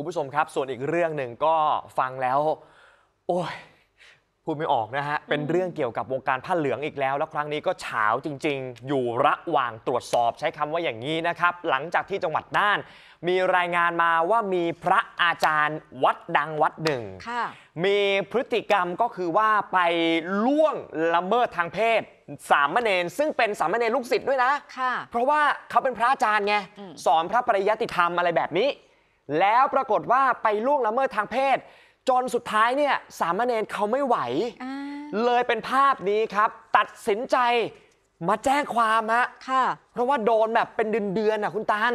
คุณผู้ชมครับ ส่วนอีกเรื่องหนึ่งก็ฟังแล้วโอ้ยพูดไม่ออกนะฮะ เป็นเรื่องเกี่ยวกับวงการผ้าเหลืองอีกแล้ว แล้วครั้งนี้ก็เฉาจริงๆ อยู่ระหว่างตรวจสอบใช้คำว่าอย่างนี้นะครับ หลังจากที่จังหวัดน่าน มีรายงานมาว่ามีพระอาจารย์วัดดังวัดหนึ่งมีพฤติกรรมก็คือว่าไปล่วงละเมิดทางเพศสามเณรซึ่งเป็นสามเณรลูกศิษย์ด้วยนะะเพราะว่าเขาเป็นพระอาจารย์ไงอสอนพระปริยัติธรรมอะไรแบบนี้แล้วปรากฏว่าไปล่วงละเมิดทางเพศ จนสุดท้ายเนี่ยสามเณรเขาไม่ไหวเลยเป็นภาพนี้ครับ ตัดสินใจมาแจ้งความฮะค่ะ เพราะว่าโดนแบบเป็นเดือนๆนะคุณตาล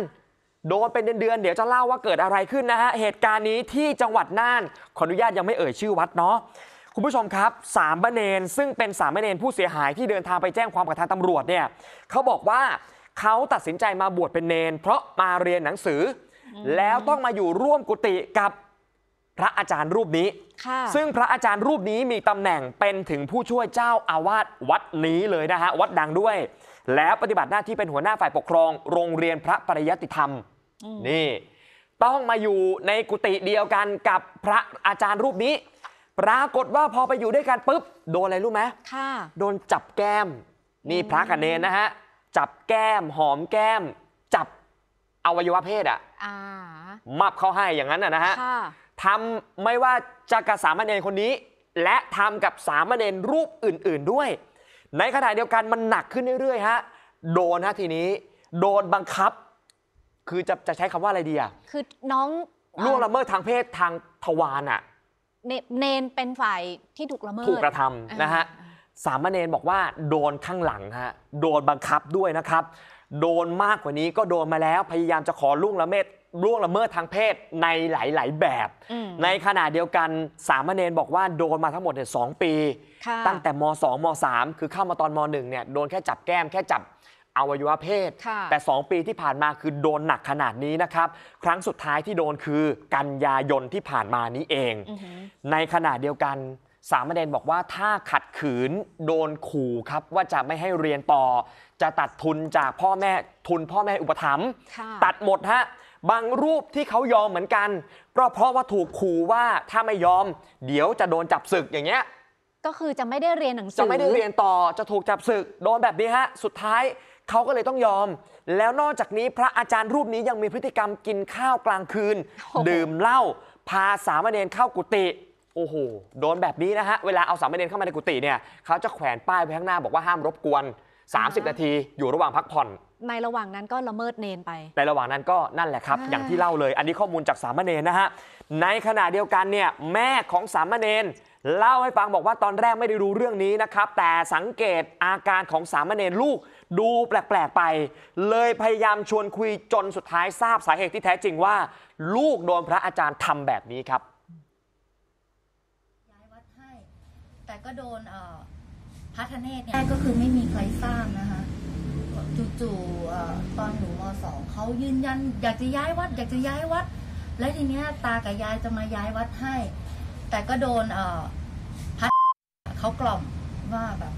โดนเป็นเดือนๆเดี๋ยวจะเล่าว่าเกิดอะไรขึ้นนะฮะเหตุการณ์นี้ที่จังหวัดน่าน ขออนุญาตยังไม่เอ่ยชื่อวัดเนาะคุณผู้ชมครับสามเณรซึ่งเป็นสามเณรผู้เสียหายที่เดินทางไปแจ้งความกับทางตำรวจเนี่ยเขาบอกว่าเขาตัดสินใจมาบวชเป็นเนนเพราะมาเรียนหนังสือแล้วต้องมาอยู่ร่วมกุฏิกับพระอาจารย์รูปนี้ ซึ่งพระอาจารย์รูปนี้มีตำแหน่งเป็นถึงผู้ช่วยเจ้าอาวาสวัดนี้เลยนะฮะ วัดดังด้วย แล้วปฏิบัติหน้าที่เป็นหัวหน้าฝ่ายปกครองโรงเรียนพระปริยติธรรม นี่ ต้องมาอยู่ในกุฏิเดียวกันกับพระอาจารย์รูปนี้ ปรากฏว่าพอไปอยู่ด้วยกันปุ๊บ โดนอะไรรู้ไหมโดนจับแก้มนี่พระกันเนนนะฮะ จับแก้ม หอมแก้ม จับอวัยวะเพศอะ่ะมับเข้าให้ อย่างนั้นนะฮะทำไม่ว่าจะกับสามเณรคนนี้ และทำกับสามเณรรูปอื่นๆด้วย ในขณะเดียวกันมันหนักขึ้นเรื่อยๆฮะ โดนฮะ ทีนี้ โดนบังคับ คือจะจะใช้คำว่าอะไรดีอะคือน้องล่วงละเมิดทางเพศทางทวารอะเนเนนเป็นฝ่ายที่ถูกละเมิด ถูกกระทำนะฮะสามเณรบอกว่าโดนข้างหลังฮะ โดนบังคับด้วยนะครับโดนมากกว่านี้ก็โดนมาแล้ว พยายามจะขอล่วงละเมิดล่วงละเมิดทางเพศในหลายๆ แบบ ในขณะเดียวกันสามเณรบอกว่าโดนมาทั้งหมดเนี่ยสปีตั้งแต่ม2ม3คือเข้ามาตอนม1เนี่ยโดนแค่จับแก้มแค่จับอวัยวะเพศ แต่ 2 ปีที่ผ่านมาคือโดนหนักขนาดนี้นะครับครั้งสุดท้ายที่โดนคือกันยายนที่ผ่านมานี้เองในขณะเดียวกันสามเณรบอกว่าถ้าขัดขืนโดนขู่ครับว่าจะไม่ให้เรียนต่อ จะตัดทุนจากพ่อแม่ทุนพ่อแม่อุปถัมภ์ตัดหมดฮะบางรูปที่เขายอมเหมือนกันก็เพราะว่าถูกขู่ว่าถ้าไม่ยอม เดี๋ยวจะโดนจับศึกอย่างเงี้ยก็คือจะไม่ได้เรียนหนังสือจะไม่ได้เรียนต่อจะถูกจับศึก โดนแบบนี้ฮะสุดท้ายเขาก็เลยต้องยอม แล้วนอกจากนี้พระอาจารย์รูปนี้ยังมีพฤติกรรมกินข้าวกลางคืน ดื่มเหล้าพาสามเณรเข้ากุฏิโอ้โหโดนแบบนี้นะฮะเวลาเอาสามเณรเข้ามาในกุฏิเนี่ยเขาจะแขวนป้ายไว้ข้างหน้าบอกว่าห้ามรบกวน30 นาที อยู่ระหว่างพักผ่อน ในระหว่างนั้นก็ละเมิดเนนไป ในระหว่างนั้นก็นั่นแหละครับ อย่างที่เล่าเลยอันนี้ข้อมูลจากสามเณรนะฮะในขณะเดียวกันเนี่ยแม่ของสามเณรเล่าให้ฟังบอกว่าตอนแรกไม่ได้รู้เรื่องนี้นะครับ แต่สังเกตอาการของสามเณรลูกดูแปลกๆไปเลยพยายามชวนคุยจนสุดท้ายทราบสาเหตุที่แท้จริงว่าลูกโดนพระอาจารย์ทำแบบนี้ครับแต่ก็โดนพัฒธเนศเนี่ยก็คือไม่มีใครทราบนะคะ จู่ๆตอนหนูมสองเขายืนยันอยากจะย้ายวัด อยากจะย้ายวัด แล้วทีเนี้ยตากับยายจะมาย้ายวัดให้ แต่ก็โดนพัดเขากล่อมว่าแบบ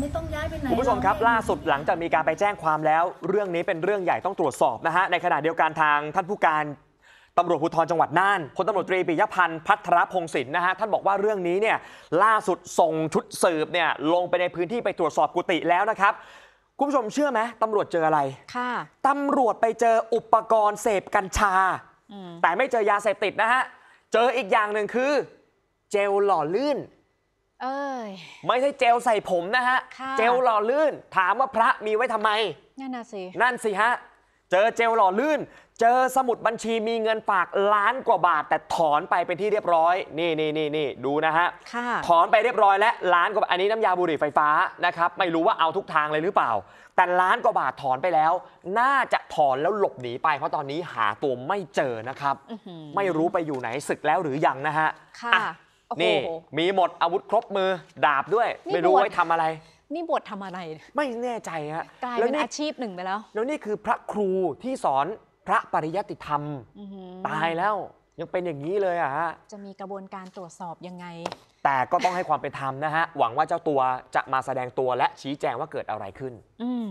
ไม่ต้องย้ายไปไหนคุณผู้ชมครับ ล่าสุดหลังจากมีการไปแจ้งความแล้ว เรื่องนี้เป็นเรื่องใหญ่ต้องตรวจสอบนะฮะ ในขณะเดียวกันทาง ท่านผู้การตำรวจภูธรจังหวัดน่านพลตำรวจตรีปิยพันธ์พัทรพงศินนะฮะท่านบอกว่าเรื่องนี้เนี่ยล่าสุดส่งชุดสืบเนี่ยลงไปในพื้นที่ไปตรวจสอบกุฏิแล้วนะครับ คุณผู้ชมเชื่อไหมตำรวจเจออะไร ค่ะตำรวจไปเจออุปกรณ์เสพกัญชา แต่ไม่เจอยาเสพติดนะฮะ เจออีกอย่างหนึ่งคือ เจลหล่อลื่นเอ้ยไม่ใช่เจลใส่ผมนะฮะเจลหล่อลื่นถามว่าพระมีไว้ทำไม นั่นน่ะสินั่นสิฮะเจอเจลหล่อลื่นเจอสมุดบัญชีมีเงินฝากล้านกว่าบาทแต่ถอนไปเป็นที่เรียบร้อย นี่นี่นี่นี่ดูนะฮะถอนไปเรียบร้อยแล้วล้านกว่าอันนี้น้ำยาบุหรี่ไฟฟ้านะครับ ไม่รู้ว่าเอาทุกทางเลยหรือเปล่า แต่ล้านกว่าบาทถอนไปแล้ว น่าจะถอนแล้วหลบหนีไป เพราะตอนนี้หาตัวไม่เจอนะครับไม่รู้ไปอยู่ไหนศึกแล้วหรือยังนะฮะค่ะนี่มีหมดอาวุธครบมือดาบด้วย ไม่รู้ไว้ทำอะไร นี่บทททำอะไรไม่แน่ใจฮะกลายลเป็นอาชีพหนึ่งไปแล้ว แล้วนี่คือพระครูที่สอนพระปริยติธรรม ตายแล้วยังเป็นอย่างนี้เลยอะฮะจะมีกระบวนการตรวจสอบยังไง แต่ก็ต้องให้ความเป็นธรรมนะฮะ หวังว่าเจ้าตัวจะมาแสดงตัวและชี้แจงว่าเกิดอะไรขึ้น อืม